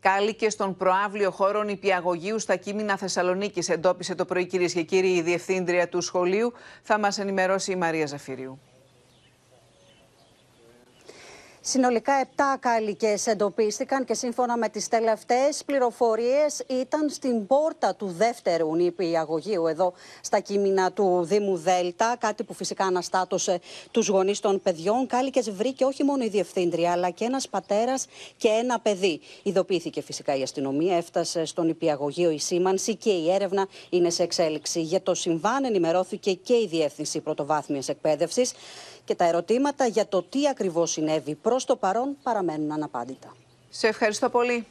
Κάληκε στον προάβλιο χώρων υπηαγωγείου στα κείμενα Θεσσαλονίκης. Εντόπισε το πρωί, κυρίες και κύριοι, η διευθύντρια του σχολείου. Θα μας ενημερώσει η Μαρία Ζαφυρίου. Συνολικά 7 κάλικες εντοπίστηκαν και σύμφωνα με τις τελευταίες πληροφορίες ήταν στην πόρτα του δεύτερου νηπιαγωγείου εδώ στα κείμενα του Δήμου Δέλτα, κάτι που φυσικά αναστάτωσε τους γονείς των παιδιών. Κάλικες βρήκε όχι μόνο η διευθύντρια αλλά και ένας πατέρας και ένα παιδί. Ειδοποιήθηκε φυσικά η αστυνομία, έφτασε στον νηπιαγωγείο η σήμανση και η έρευνα είναι σε εξέλιξη. Για το συμβάν ενημερώθηκε και η Διεύθυνση Πρωτοβάθμιας εκπαίδευσης και τα ερωτήματα για το τι ακριβώς συνέβη προς το παρόν παραμένουν αναπάντητα. Σε ευχαριστώ πολύ.